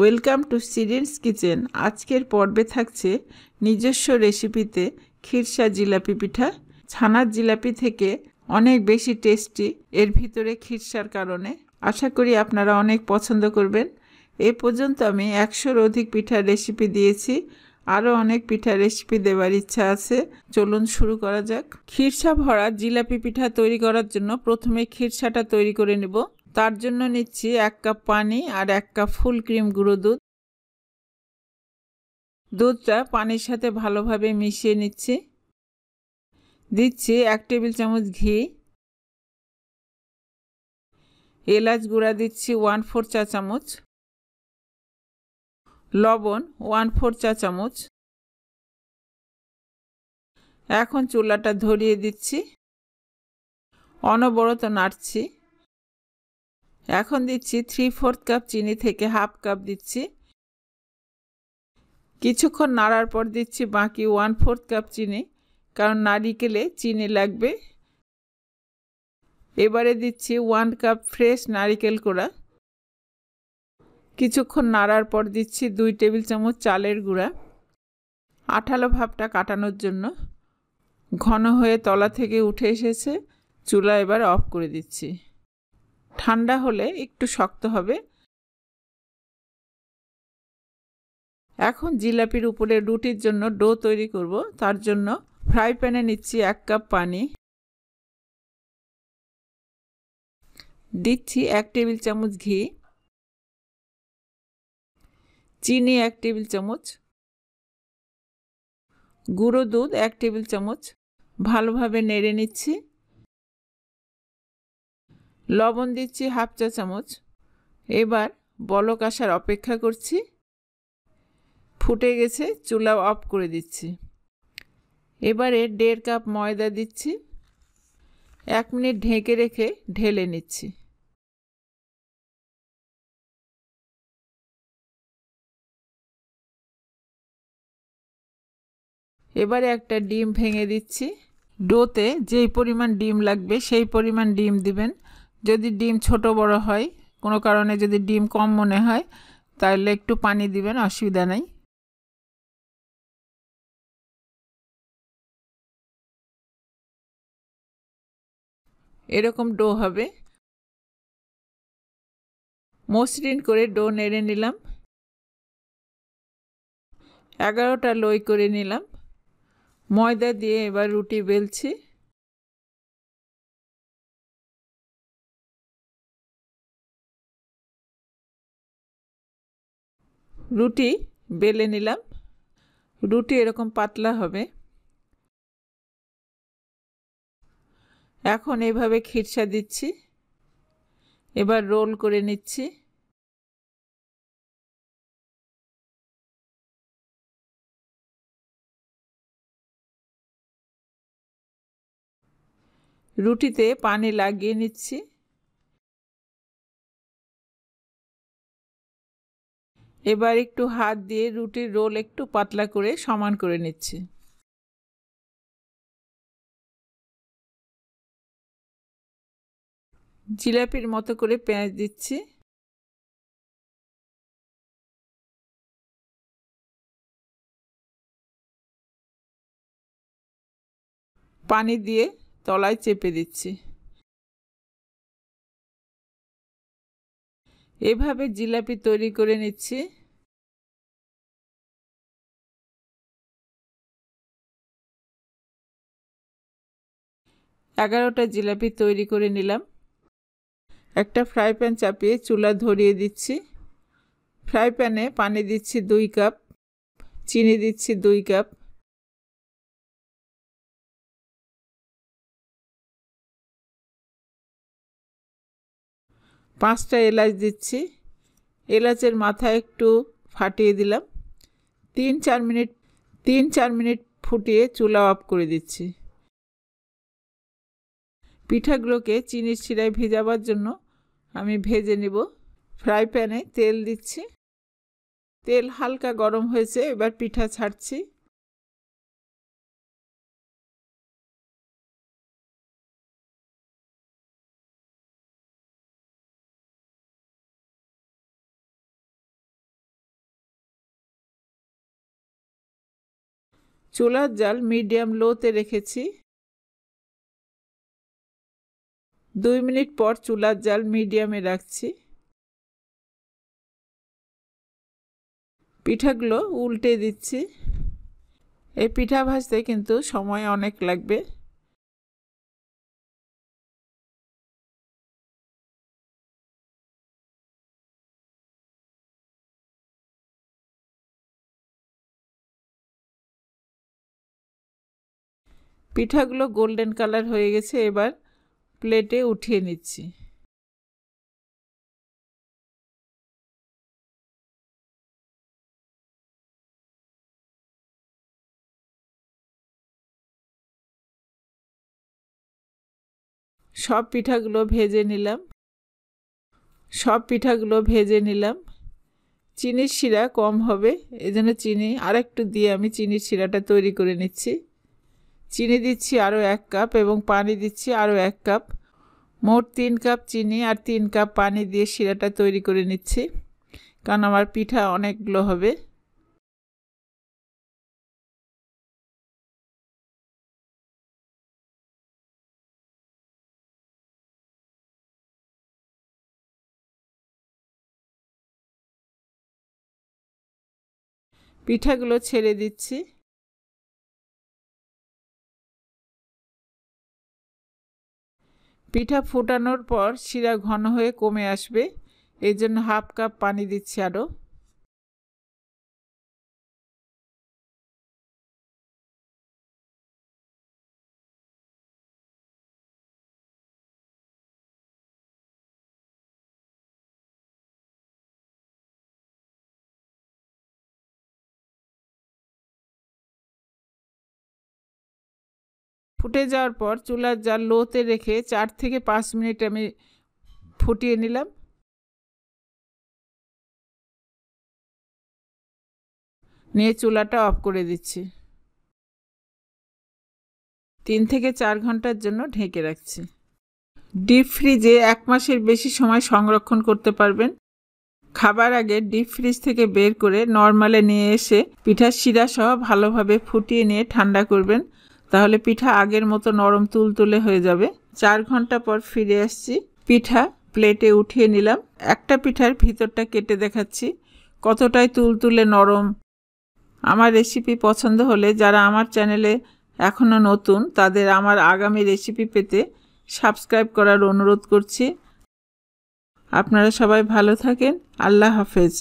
welcome to সিডেন্স kitchen আজকের পর্বে থাকছে নিজস্ব রেসিপিতে খিরসা জিলাপি পিঠা ছানার জিলাপি থেকে অনেক বেশি টেস্টি এর ভিতরে খিরসার কারণে আশা করি আপনারা অনেক পছন্দ করবেন এ পর্যন্ত আমি একশোর অধিক পিঠার রেসিপি দিয়েছি আরও অনেক পিঠা রেসিপি দেওয়ার ইচ্ছা আছে চলুন শুরু করা যাক খিরসা ভরা জিলাপি পিঠা তৈরি করার জন্য প্রথমে খিরসাটা তৈরি করে নেব তার জন্য নিচ্ছি এক কাপ পানি আর এক কাপ ফুল ক্রিম গুঁড়ো দুধ দুধটা পানির সাথে ভালোভাবে মিশিয়ে নিচ্ছি দিচ্ছি এক টেবিল চামচ ঘি এলাচ গুঁড়া দিচ্ছি ওয়ান ফোর চা চামচ লবণ ওয়ান ফোর চা চামচ এখন চুলাটা ধরিয়ে দিচ্ছি অনবরত নাড়ছি এখন দিচ্ছি থ্রি ফোর্থ কাপ চিনি থেকে হাফ কাপ দিচ্ছি কিছুক্ষণ নাড়ার পর দিচ্ছি বাকি ওয়ান ফোর্থ কাপ চিনি কারণ নারিকেলে চিনি লাগবে এবারে দিচ্ছি ওয়ান কাপ ফ্রেশ নারিকেল কোড়া কিছুক্ষণ নাড়ার পর দিচ্ছি দুই টেবিল চামচ চালের গুঁড়া আঠালো ভাবটা কাটানোর জন্য ঘন হয়ে তলা থেকে উঠে এসেছে চুলা এবার অফ করে দিচ্ছি ঠান্ডা হলে একটু শক্ত হবে এখন জিলাপির উপরে রুটির জন্য ডো তৈরি করব তার জন্য ফ্রাই প্যানে নিচ্ছি এক কাপ পানি দিচ্ছি এক টেবিল চামচ ঘি চিনি এক টেবিল চামচ গুঁড়ো দুধ এক টেবিল চামচ ভালোভাবে নেড়ে নিচ্ছি লবণ দিচ্ছি হাফ চা চামচ এবার বলক আসার অপেক্ষা করছি ফুটে গেছে চুলা অফ করে দিচ্ছি এবারে দেড় কাপ ময়দা দিচ্ছি এক মিনিট ঢেকে রেখে ঢেলে নিচ্ছি এবারে একটা ডিম ভেঙে দিচ্ছি ডোতে যেই পরিমাণ ডিম লাগবে সেই পরিমাণ ডিম দিবেন যদি ডিম ছোট বড় হয় কোনো কারণে যদি ডিম কম মনে হয় তাহলে একটু পানি দিবেন অসুবিধা নেই এরকম ডো হবে মসৃণ করে ডো নেড়ে নিলাম এগারোটা লই করে নিলাম ময়দা দিয়ে এবার রুটি বেলছি রুটি বেলে নিলাম রুটি এরকম পাতলা হবে এখন এভাবে খিরসা দিচ্ছি এবার রোল করে নিচ্ছি রুটিতে পানি লাগিয়ে নিচ্ছি এবার একটু হাত দিয়ে রুটির রোল একটু পাতলা করে সমান করে নিচ্ছি জিলাপির মতো করে পেঁয়াজ দিচ্ছি পানি দিয়ে তলায় চেপে দিচ্ছি এভাবে জিলাপি তৈরি করে নিচ্ছি এগারোটা জিলাপি তৈরি করে নিলাম একটা ফ্রাই প্যান চাপিয়ে চুলা ধরিয়ে দিচ্ছি ফ্রাই প্যানে পানি দিচ্ছি দুই কাপ চিনি দিচ্ছি দুই কাপ পাঁচটা এলাচ দিচ্ছি এলাচের মাথা একটু ফাটিয়ে দিলাম তিন চার মিনিট তিন চার মিনিট ফুটিয়ে চুলা অফ করে দিচ্ছি পিঠাগুলোকে চিনির শিরায় ভেজাবার জন্য আমি ভেজে নেব ফ্রাই প্যানে তেল দিচ্ছি তেল হালকা গরম হয়েছে এবার পিঠা ছাড়ছি চুলার জাল মিডিয়াম লোতে রেখেছি দুই মিনিট পর চুলার জাল মিডিয়ামে রাখছি পিঠাগুলো উল্টে দিচ্ছি এই পিঠা ভাজতে কিন্তু সময় অনেক লাগবে পিঠাগুলো গোল্ডেন কালার হয়ে গেছে এবার প্লেটে উঠিয়ে নিচ্ছি সব পিঠাগুলো ভেজে নিলাম সব পিঠাগুলো ভেজে নিলাম চিনির শিরা কম হবে এজন্য চিনি আরেকটু দিয়ে আমি চিনির শিরাটা তৈরি করে নিচ্ছি চিনি দিচ্ছি আরও এক কাপ এবং পানি দিচ্ছি আরও এক কাপ মোট তিন কাপ চিনি আর তিন কাপ পানি দিয়ে শিরাটা তৈরি করে নিচ্ছি কারণ আমার পিঠা অনেকগুলো হবে পিঠাগুলো ছেড়ে দিচ্ছি পিঠা ফোটানোর পর শিরা ঘন হয়ে কমে আসবে এই জন্য হাফ কাপ পানি দিচ্ছি আরও ফুটে যাওয়ার পর চুলার জাল লোতে রেখে চার থেকে পাঁচ মিনিট আমি ফুটিয়ে নিলাম নিয়ে চুলাটা অফ করে দিচ্ছি তিন থেকে চার ঘন্টার জন্য ঢেকে রাখছি ডিপ ফ্রিজে এক মাসের বেশি সময় সংরক্ষণ করতে পারবেন খাবার আগে ডিপ ফ্রিজ থেকে বের করে নর্মালে নিয়ে এসে পিঠার শিরা সহ ভালোভাবে ফুটিয়ে নিয়ে ঠান্ডা করবেন তাহলে পিঠা আগের মতো নরম তুলতুলে হয়ে যাবে চার ঘন্টা পর ফিরে আসছি পিঠা প্লেটে উঠিয়ে নিলাম একটা পিঠার ভিতরটা কেটে দেখাচ্ছি কতটাই তুলতুলে নরম আমার রেসিপি পছন্দ হলে যারা আমার চ্যানেলে এখনও নতুন তাদের আমার আগামী রেসিপি পেতে সাবস্ক্রাইব করার অনুরোধ করছি আপনারা সবাই ভালো থাকেন আল্লাহ হাফেজ